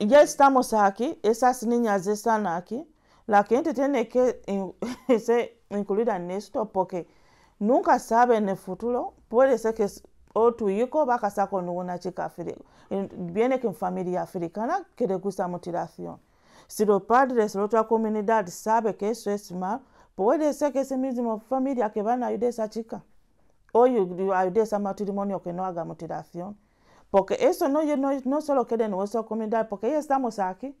ya estamos aquí, esas niñas están aquí, la gente tiene que in ser incluida en esto porque nunca sabe en el futuro, puede ser que o tu hijo va a casar con una chica africana, viene con familia africana que le gusta mutilación. Si los padres de otra comunidad saben que eso es mal, puede ser que esa misma familia que van a ayudar a esa chica, o ayudar a ese matrimonio que no haga mutilación. Porque eso no, no, no solo queda en nuestra comunidad, porque ya estamos aquí.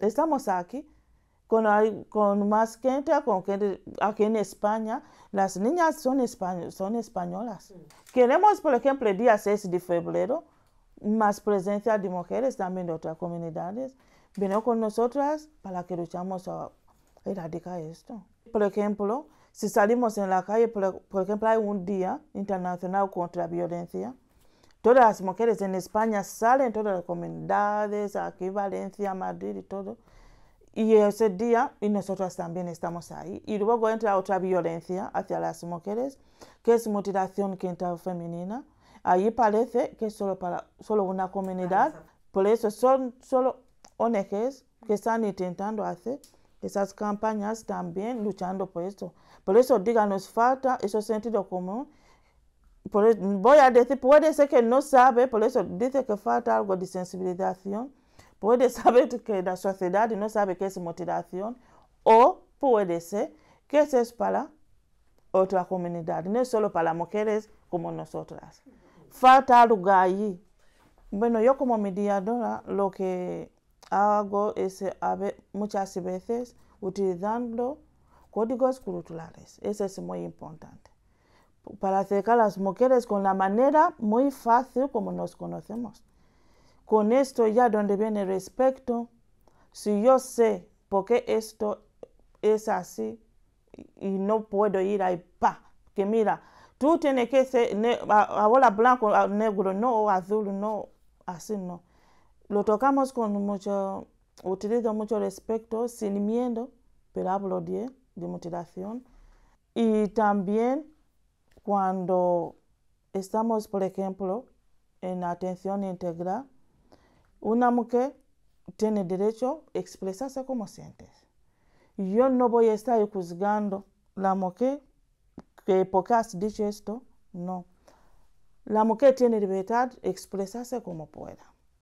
Estamos aquí. Con, más gente, con aquí en España, las niñas son, son españolas. Queremos, por ejemplo, el día 6 de febrero, más presencia de mujeres también de otras comunidades. vino con nosotras para que luchamos a erradicar esto. Por ejemplo, si salimos en la calle, por ejemplo, hay un día internacional contra la violencia. Todas las mujeres en España salen, todas las comunidades, aquí Valencia, Madrid y todo. Y ese día, y nosotros también estamos ahí. Y luego entra otra violencia hacia las mujeres, que es mutilación quinta femenina. Allí parece que es solo para solo una comunidad. Por eso son solo ONGs que están intentando hacer esas campañas también luchando por esto. Por eso, díganos, nos falta ese sentido común e, voy a decir, puede ser que no sabe, por eso dice que falta algo de sensibilización, puede saber que la sociedad no sabe qué es motivación, o puede ser que eso es para otra comunidad, no solo para mujeres como nosotras. Falta algo allí. Bueno, yo como mediadora lo que hago es muchas veces utilizando códigos culturales. Eso es muy importante para acercar a las mujeres con la manera muy fácil como nos conocemos. Con esto ya donde viene el respeto, si yo sé por qué esto es así y no puedo ir ahí, pa, que mira, tú tienes que ser ahora blanco, negro, no, azul, no, así no. Lo tocamos con mucho, utilizo mucho respeto, sin miedo, pero hablo de, de mutilación. Y también cuando estamos, por ejemplo, en atención integral, una mujer tiene derecho a expresarse como siente. Yo no voy a estar juzgando la mujer que porque has dicho esto, no. La mujer tiene libertad de expresarse como pueda.